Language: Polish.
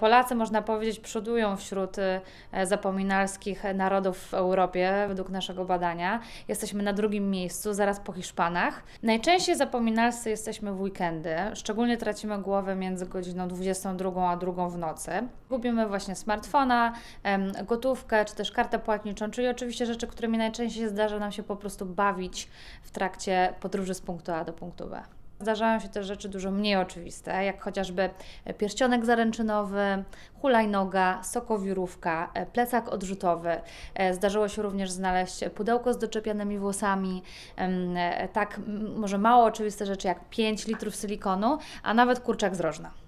Polacy, można powiedzieć, przodują wśród e, zapominalskich narodów w Europie, według naszego badania. Jesteśmy na drugim miejscu, zaraz po Hiszpanach. Najczęściej zapominalscy jesteśmy w weekendy. Szczególnie tracimy głowę między godziną 22 a 2 w nocy. Gubimy właśnie smartfona, gotówkę, czy też kartę płatniczą, czyli oczywiście rzeczy, którymi najczęściej zdarza nam się po prostu bawić w trakcie podróży z punktu A do punktu B. Zdarzają się też rzeczy dużo mniej oczywiste, jak chociażby pierścionek zaręczynowy, hulajnoga, sokowirówka, plecak odrzutowy. E, zdarzyło się również znaleźć pudełko z doczepianymi włosami, e, tak może mało oczywiste rzeczy jak 5 litrów silikonu, a nawet kurczak z rożna.